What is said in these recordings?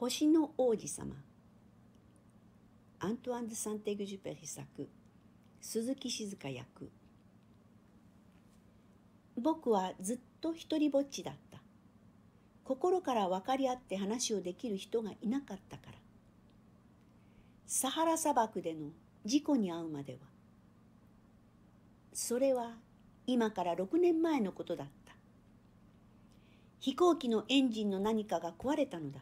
星の王子様アントワン・ド・サンテグジュペリ作鈴木静香役僕はずっと一りぼっちだった心から分かり合って話をできる人がいなかったからサハラ砂漠での事故に遭うまではそれは今から6年前のことだった飛行機のエンジンの何かが壊れたのだ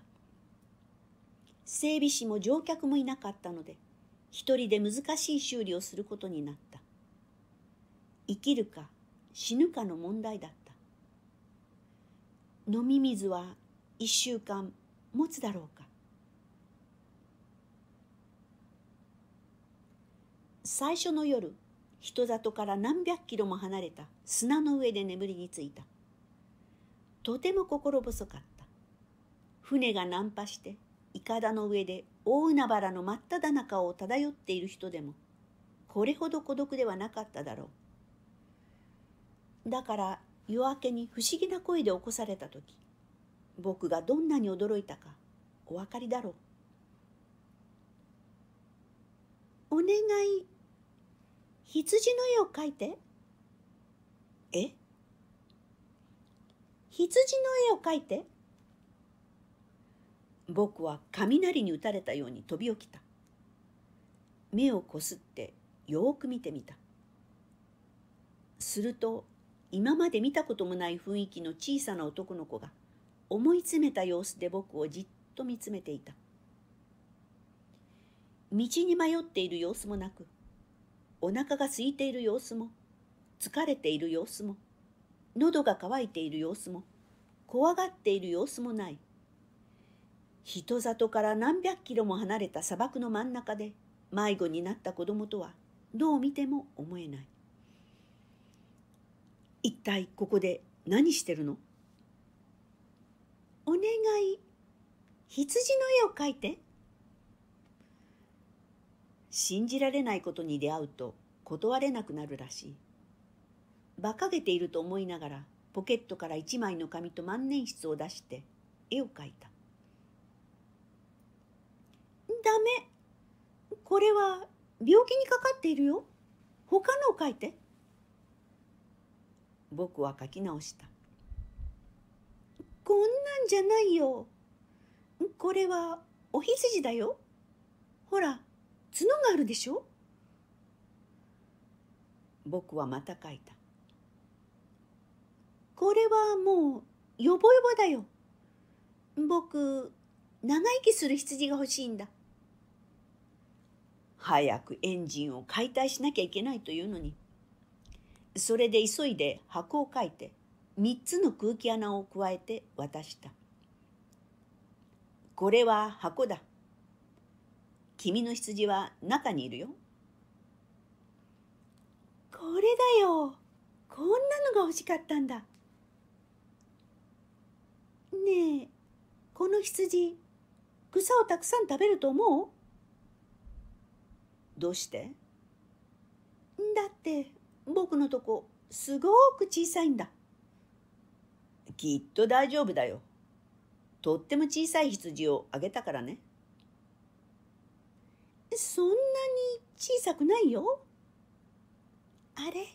整備士も乗客もいなかったので、一人で難しい修理をすることになった。生きるか死ぬかの問題だった。飲み水は一週間持つだろうか。最初の夜、人里から何百キロも離れた砂の上で眠りについた。とても心細かった。船が難破していかだの上で大海原の真っただ中を漂っている人でもこれほど孤独ではなかっただろうだから夜明けに不思議な声で起こされた時僕がどんなに驚いたかお分かりだろうお願い羊の絵を描いてえ羊の絵を描いて僕は雷に打たれたように飛び起きた。目をこすってよく見てみた。すると今まで見たこともない雰囲気の小さな男の子が思い詰めた様子で僕をじっと見つめていた。道に迷っている様子もなく、お腹が空いている様子も、疲れている様子も、喉が渇いている様子も、怖がっている様子もない。人里から何百キロも離れた砂漠の真ん中で迷子になった子供とはどう見ても思えない。一体ここで何してるのお願い、羊の絵を描いて。信じられないことに出会うと断れなくなるらしい。馬鹿げていると思いながらポケットから一枚の紙と万年筆を出して絵を描いた。ダメこれは病気にかかっているよ他のを書いて僕は書き直したこんなんじゃないよこれはおひつじだよほら角があるでしょ僕はまた書いたこれはもうよぼよぼだよ僕長生きする羊が欲しいんだ早くエンジンを解体しなきゃいけないというのにそれで急いで箱を書いて3つの空気穴を加えて渡した「これは箱だ君の羊は中にいるよ」これだよこんなのが欲しかったんだねえこの羊草をたくさん食べると思うどうしてだって僕のとこすごく小さいんだ。きっと大丈夫だよ。とっても小さい羊をあげたからね。そんなに小さくないよ。あれ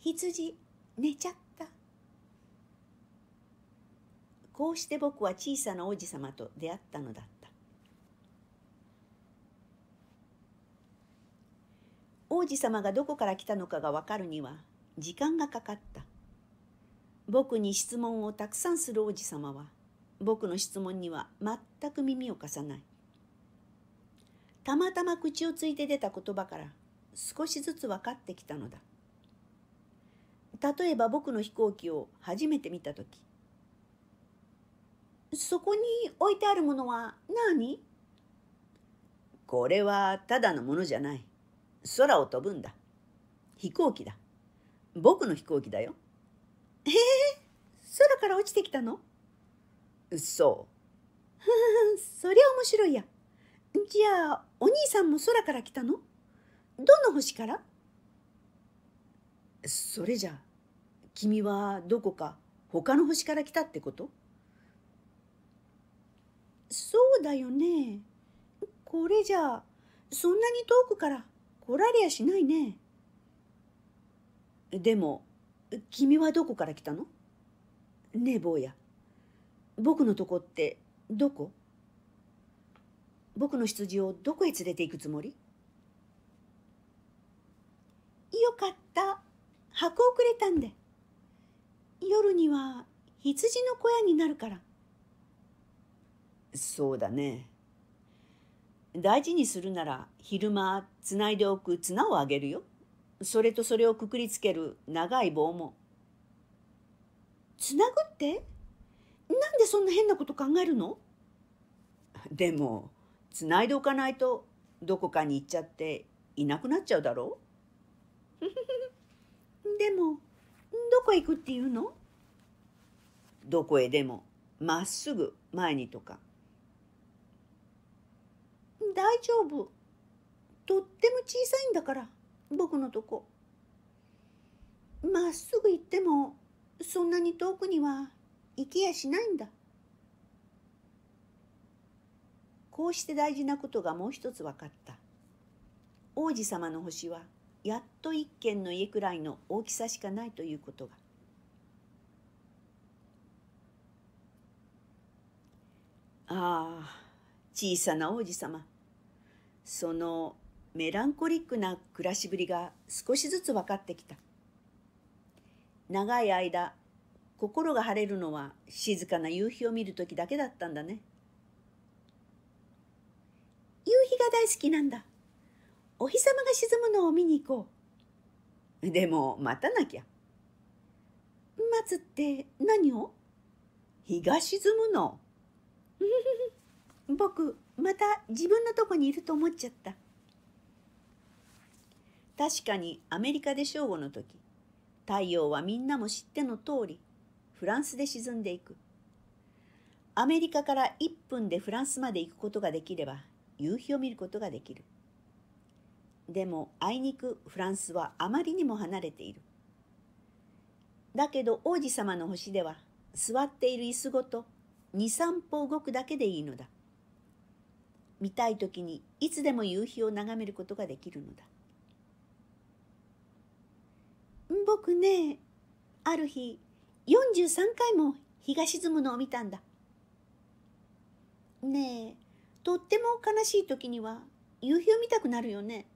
羊寝ちゃった。こうして僕は小さな王子様と出会ったのだった。王子様がどこから来たのかがわかるには時間がかかった。僕に質問をたくさんする王子様は僕の質問には全く耳を貸さない。たまたま口をついて出た言葉から少しずつ分かってきたのだ。例えば僕の飛行機を初めて見た時そこに置いてあるものは何これはただのものじゃない。空を飛ぶんだ。飛行機だ。僕の飛行機だよ。ええー、空から落ちてきたのそう。そりゃ面白いや。じゃあ、お兄さんも空から来たのどの星からそれじゃ、君はどこか他の星から来たってことそうだよね。これじゃ、そんなに遠くから来られやしないね。でも、君はどこから来たのねえ、坊や。僕のとこってどこ僕の羊をどこへ連れて行くつもりよかった。箱をくれたんで。夜には羊の小屋になるから。そうだね。大事にするなら昼間つないでおく綱をあげるよ。それとそれをくくりつける長い棒も。つなぐってなんでそんな変なこと考えるのでも、つないでおかないと、どこかに行っちゃっていなくなっちゃうだろう でも、どこへ行くっていうのどこへでも、まっすぐ前にとか。大丈夫。とっても小さいんだから僕のとこまっすぐ行ってもそんなに遠くには行きやしないんだこうして大事なことがもう一つ分かった王子様の星はやっと一軒の家くらいの大きさしかないということがああ小さな王子様そのメランコリックな暮らしぶりが少しずつ分かってきた。長い間、心が晴れるのは静かな夕日を見る時だけだったんだね。夕日が大好きなんだ。お日様が沈むのを見に行こう。でも、待たなきゃ。待つって何を日が沈むの。僕、また自分のとこにいると思っちゃった。確かにアメリカで正午の時、太陽はみんなも知っての通り、フランスで沈んでいく。アメリカから1分でフランスまで行くことができれば、夕日を見ることができる。でも、あいにくフランスはあまりにも離れている。だけど王子様の星では、座っている椅子ごと、2、3歩動くだけでいいのだ。見たい時にいつでも夕日を眺めることができるのだ。僕ねある日43回も日が沈むのを見たんだねえとっても悲しい時には夕日を見たくなるよね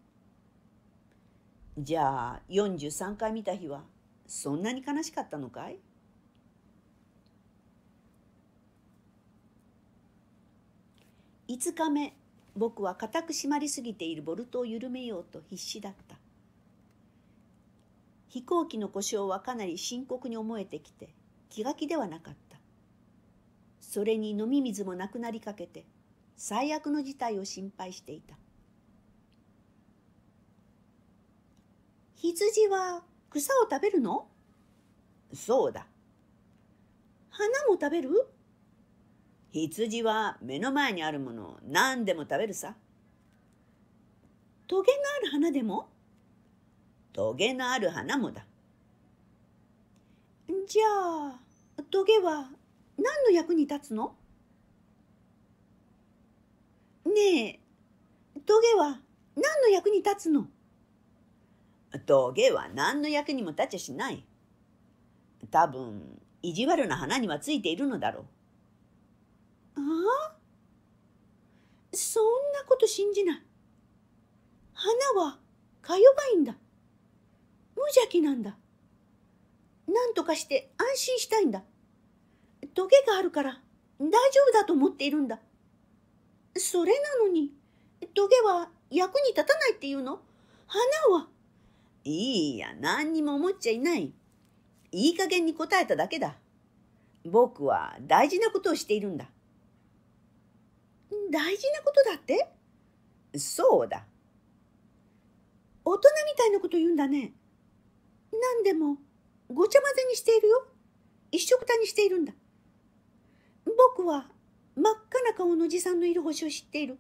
じゃあ43回見た日はそんなに悲しかったのかい5日目僕は固く締まりすぎているボルトを緩めようと必死だった飛行機の故障はかなり深刻に思えてきて気が気ではなかったそれに飲み水もなくなりかけて最悪の事態を心配していた羊は草を食べるのそうだ花も食べる羊は目の前にあるものを何でも食べるさトゲのある花でもトゲのある花もだ。じゃあ、トゲは何の役に立つのねえ、トゲは何の役に立つのトゲは何の役にも立ちゃしない。多分、意地悪な花にはついているのだろう。ああそんなこと信じない。花はかよばいんだ。無邪気なんだ。何とかして安心したいんだ。トゲがあるから大丈夫だと思っているんだ。それなのに、トゲは役に立たないっていうの花はいいや、何にも思っちゃいない。いい加減に答えただけだ。僕は大事なことをしているんだ。大事なことだってそうだ。大人みたいなこと言うんだね。何でもごちゃ混ぜにしているよ。一緒くたにしているんだ。僕は真っ赤な顔のおじさんのいる星を知っている。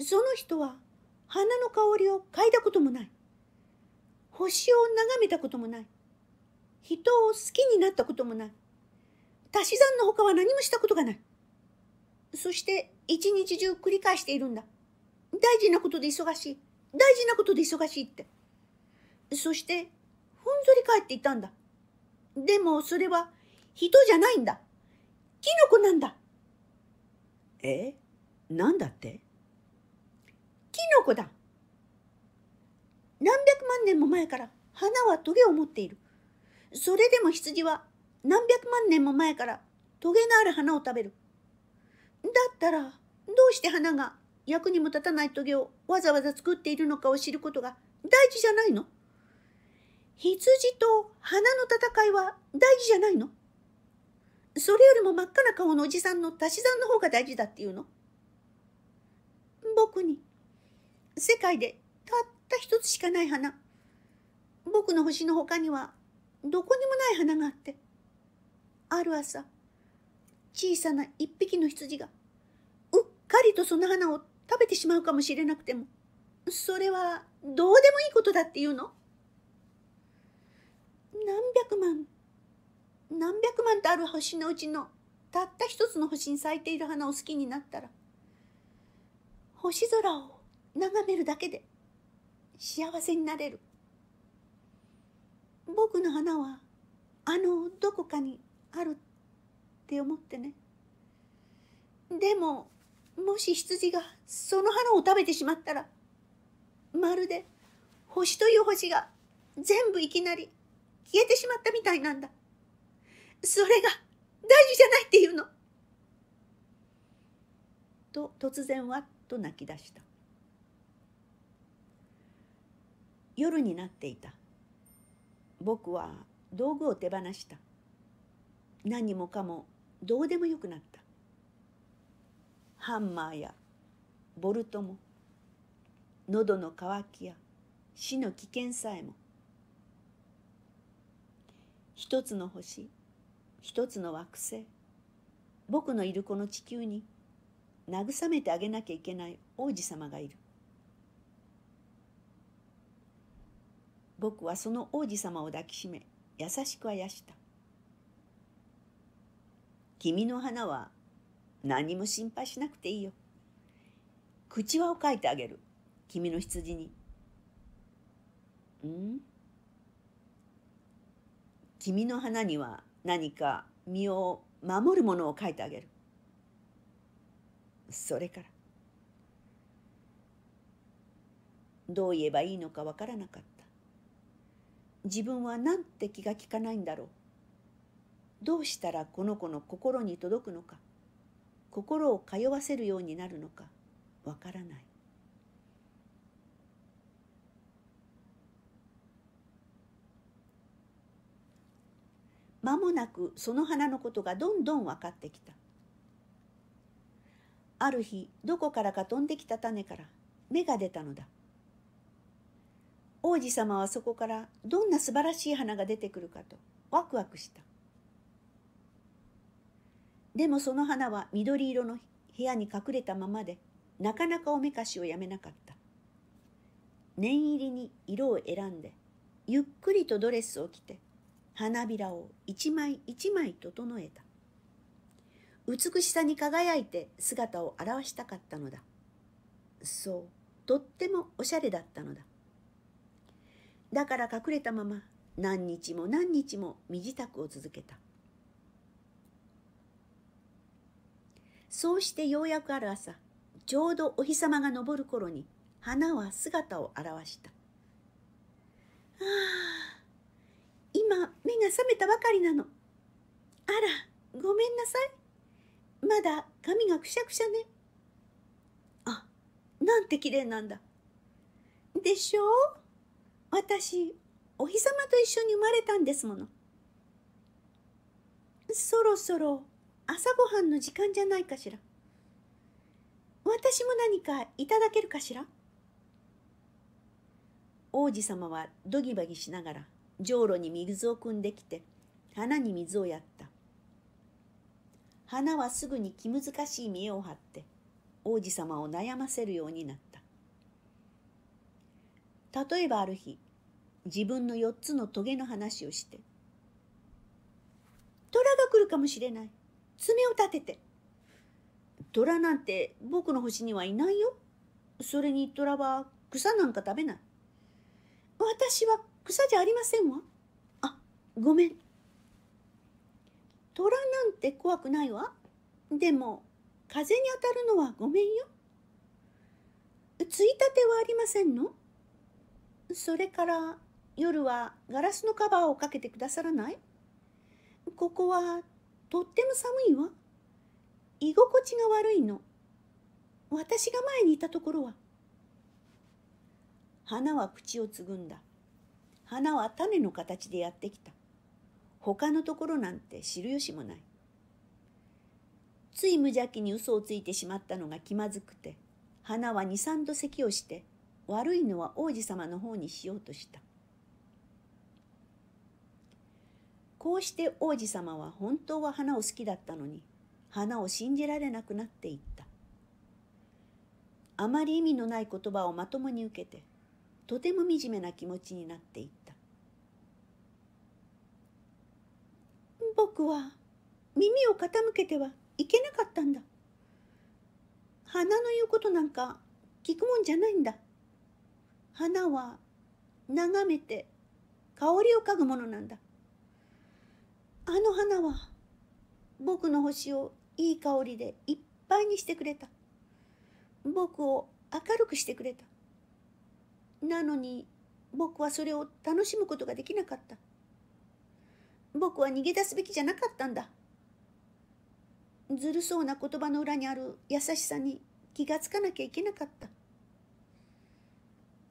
その人は花の香りを嗅いだこともない。星を眺めたこともない。人を好きになったこともない。足し算の他は何もしたことがない。そして一日中繰り返しているんだ。大事なことで忙しい。大事なことで忙しいって。そしてほんぞり返っていたんだ。でもそれは人じゃないんだ。キノコなんだ。えなんだってキノコだ。何百万年も前から花はトゲを持っている。それでも羊は何百万年も前からトゲのある花を食べる。だったらどうして花が役にも立たないトゲをわざわざ作っているのかを知ることが大事じゃないの羊と花の戦いは大事じゃないのそれよりも真っ赤な顔のおじさんの足し算の方が大事だっていうの僕に世界でたった一つしかない花僕の星の他にはどこにもない花があってある朝小さな一匹の羊がうっかりとその花を食べてしまうかもしれなくてもそれはどうでもいいことだっていうの何百万何百万とある星のうちのたった一つの星に咲いている花を好きになったら星空を眺めるだけで幸せになれる僕の花はあのどこかにあるって思ってねでももし羊がその花を食べてしまったらまるで星という星が全部いきなり消えてしまったみたいなんだ。それが大事じゃないっていうの。と突然わっと泣き出した。夜になっていた。僕は道具を手放した。何もかもどうでもよくなった。ハンマーやボルトも喉の渇きや死の危険さえも一つの星一つの惑星僕のいるこの地球に慰めてあげなきゃいけない王子様がいる僕はその王子様を抱きしめ優しくあやした君の花は何も心配しなくていいよ口輪を書いてあげる君の羊にうん君の花には何か身を守るものを書いてあげる。それから、どう言えばいいのかわからなかった。自分はなんて気が利かないんだろう。どうしたらこの子の心に届くのか、心を通わせるようになるのか、わからない。間もなくその花のことがどんどん分かってきた。ある日、どこからか飛んできた種から芽が出たのだ。王子様はそこからどんな素晴らしい花が出てくるかとワクワクした。でもその花は緑色の部屋に隠れたままで、なかなかおめかしをやめなかった。念入りに色を選んで、ゆっくりとドレスを着て、花びらを一枚一枚整えた美しさに輝いて姿を現したかったのだそうとってもおしゃれだったのだだから隠れたまま何日も何日も身支度を続けたそうしてようやくある朝ちょうどお日様が昇る頃に花は姿を現したああ今目が覚めたばかりなのあらごめんなさいまだ髪がくしゃくしゃねあなんて綺麗なんだでしょう私お日様と一緒に生まれたんですものそろそろ朝ごはんの時間じゃないかしら私も何かいただけるかしら王子様はドギバギしながらじょうろに水を汲んできて花に水をやった花はすぐに気難しい見栄を張って王子様を悩ませるようになった例えばある日自分の4つのトゲの話をして「虎が来るかもしれない爪を立てて」「虎なんて僕の星にはいないよそれに虎は草なんか食べない私は草じゃありませんわ。あ、ごめん。虎なんて怖くないわ。でも、風に当たるのはごめんよ。ついたてはありませんのそれから夜はガラスのカバーをかけてくださらないここはとっても寒いわ。居心地が悪いの。私が前にいたところは。花は口をつぐんだ。花は種の形でやってきた。他のところなんて知る由もない。つい無邪気に嘘をついてしまったのが気まずくて、花は二三度咳をして、悪いのは王子様の方にしようとした。こうして王子様は本当は花を好きだったのに、花を信じられなくなっていった。あまり意味のない言葉をまともに受けて、とても惨めな気持ちになっていった僕は耳を傾けてはいけなかったんだ花の言うことなんか聞くもんじゃないんだ花は眺めて香りを嗅ぐものなんだあの花は僕の星をいい香りでいっぱいにしてくれた僕を明るくしてくれたなのに僕はそれを楽しむことができなかった。僕は逃げ出すべきじゃなかったんだ。ずるそうな言葉の裏にある優しさに気がつかなきゃいけなかった。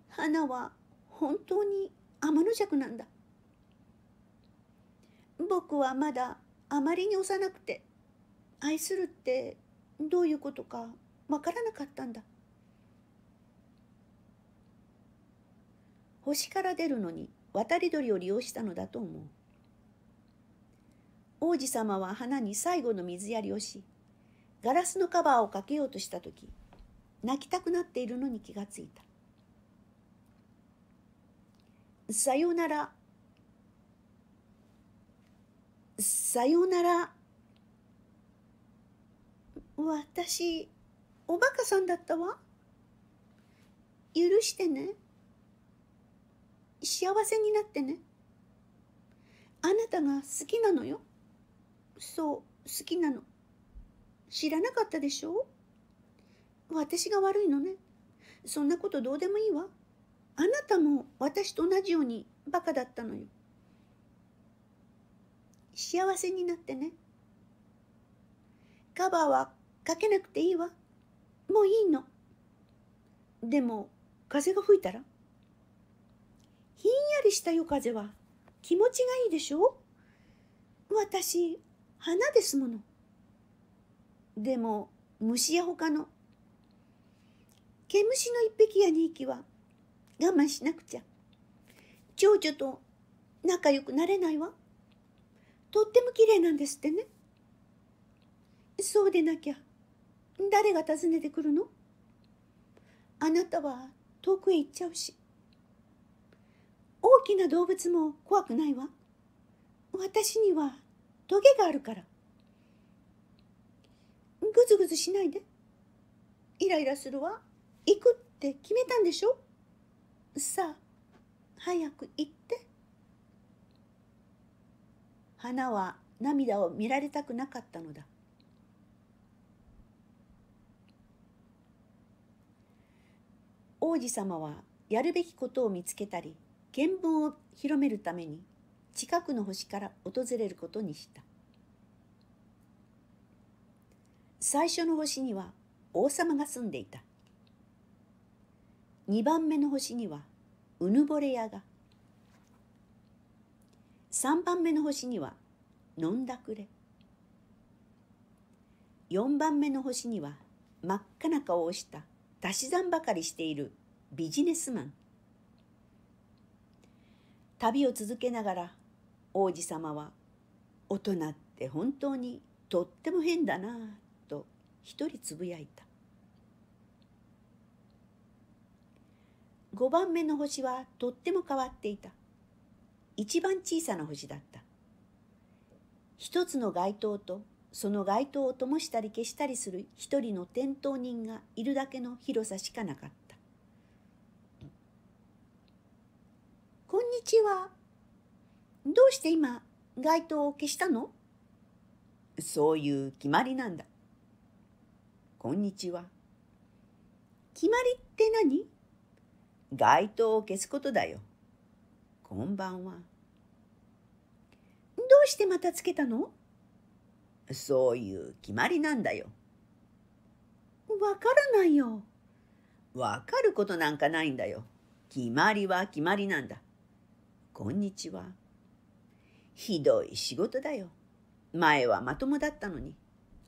花は本当に天の尺なんだ。僕はまだあまりに幼くて愛するってどういうことかわからなかったんだ。星から出るのに渡り鳥を利用したのだと思う。王子様は花に最後の水やりをし、ガラスのカバーをかけようとした時、泣きたくなっているのに気がついた。さよなら、さよなら、私、おバカさんだったわ。許してね。幸せになってねあなたが好きなのよそう好きなの知らなかったでしょ私が悪いのねそんなことどうでもいいわあなたも私と同じようにバカだったのよ幸せになってねカバーはかけなくていいわもういいのでも風が吹いたらひんやりした夜風は気持ちがいいでしょ私、花ですもの。でも、虫や他の。毛虫の一匹や二匹は我慢しなくちゃ。長女と仲良くなれないわ。とっても綺麗なんですってね。そうでなきゃ、誰が訪ねてくるのあなたは遠くへ行っちゃうし。大きな動物も怖くないわ私にはトゲがあるからぐずぐずしないでイライラするわ行くって決めたんでしょさあ早く行って花は涙を見られたくなかったのだ王子様はやるべきことを見つけたり見聞を広めるために近くの星から訪れることにした最初の星には王様が住んでいた2番目の星にはうぬぼれ屋が3番目の星には飲んだくれ4番目の星には真っ赤な顔をした足し算ばかりしているビジネスマン旅を続けながら王子様は「大人って本当にとっても変だな」と一人つぶやいた5番目の星はとっても変わっていた一番小さな星だった一つの街灯とその街灯を灯したり消したりする一人の点灯人がいるだけの広さしかなかったこんにちは。どうして今、街灯を消したのそういう決まりなんだ。こんにちは。決まりって何街灯を消すことだよ。こんばんは。どうしてまたつけたのそういう決まりなんだよ。わからないよ。わかることなんかないんだよ。決まりは決まりなんだ。こんにちは。ひどい仕事だよ。前はまともだったのに、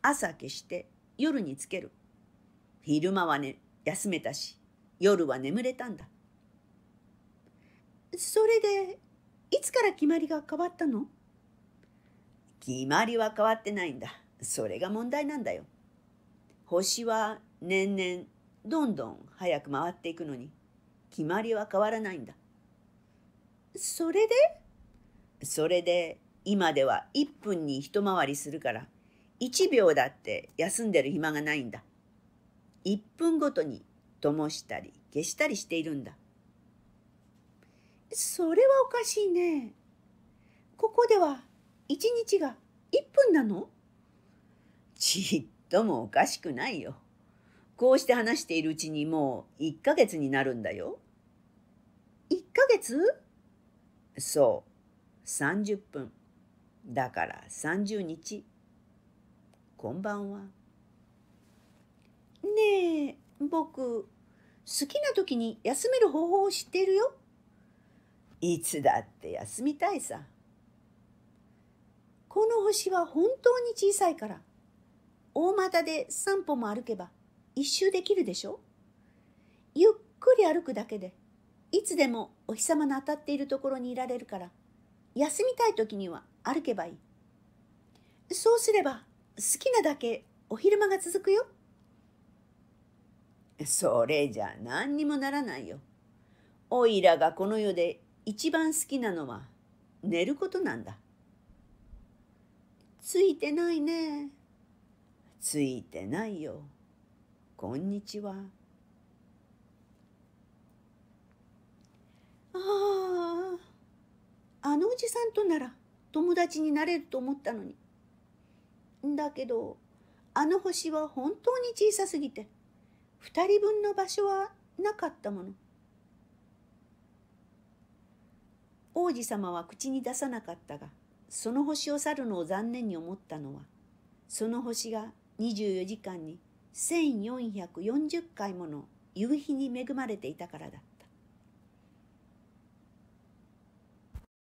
朝消して夜につける。昼間はね、休めたし、夜は眠れたんだ。それで、いつから決まりが変わったの決まりは変わってないんだ。それが問題なんだよ。星は年々どんどん早く回っていくのに決まりは変わらないんだ。それでそれで今では1分に一回りするから1秒だって休んでる暇がないんだ。1分ごとに灯したり消したりしているんだ。それはおかしいね。ここでは1日が1分なのちっともおかしくないよ。こうして話しているうちにもう1ヶ月になるんだよ。1ヶ月そう、30分。だから30日。こんばんは。ねえ、僕、好きな時に休める方法を知ってるよ。いつだって休みたいさ。この星は本当に小さいから、大股で散歩も歩けば一周できるでしょゆっくり歩くだけでいつでもお日様の当たっているところにいられるから、休みたい時には歩けばいい。そうすれば、好きなだけお昼間が続くよ。それじゃ何にもならないよ。おいらがこの世で一番好きなのは寝ることなんだ。ついてないね。ついてないよ。こんにちは。ああのおじさんとなら友達になれると思ったのにだけどあの星は本当に小さすぎて2人分の場所はなかったもの王子様は口に出さなかったがその星を去るのを残念に思ったのはその星が24時間に1440回もの夕日に恵まれていたからだ。